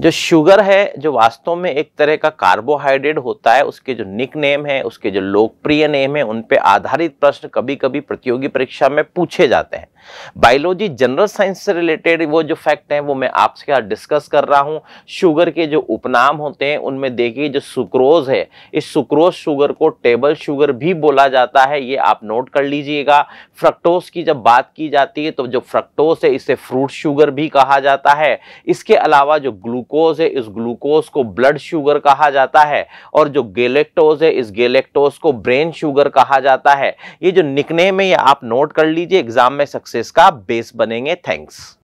जो शुगर है जो वास्तव में एक तरह का कार्बोहाइड्रेट होता है उसके जो निक नेम है उसके जो लोकप्रिय नेम है उन पे आधारित प्रश्न कभी कभी प्रतियोगी परीक्षा में पूछे जाते हैं बायोलॉजी जनरल साइंस से रिलेटेड वो जो फैक्ट हैं वो मैं आपसे यहाँ डिस्कस कर रहा हूँ शुगर के जो उपनाम होते हैं उनमें देखिए जो सुक्रोज है इस सुक्रोज शुगर को टेबल शुगर भी बोला जाता है ये आप नोट कर लीजिएगा फ्रक्टोज की जब बात की जाती है तो जो फ्रक्टोज है इसे फ्रूट शुगर भी कहा जाता है इसके अलावा जो ग्लू ग्लूकोज है इस ग्लूकोज को ब्लड शुगर कहा जाता है और जो गेलेक्टोज है इस गेलेक्टोज को ब्रेन शुगर कहा जाता है ये जो निकनेम है ये आप नोट कर लीजिए एग्जाम में सक्सेस का बेस बनेंगे थैंक्स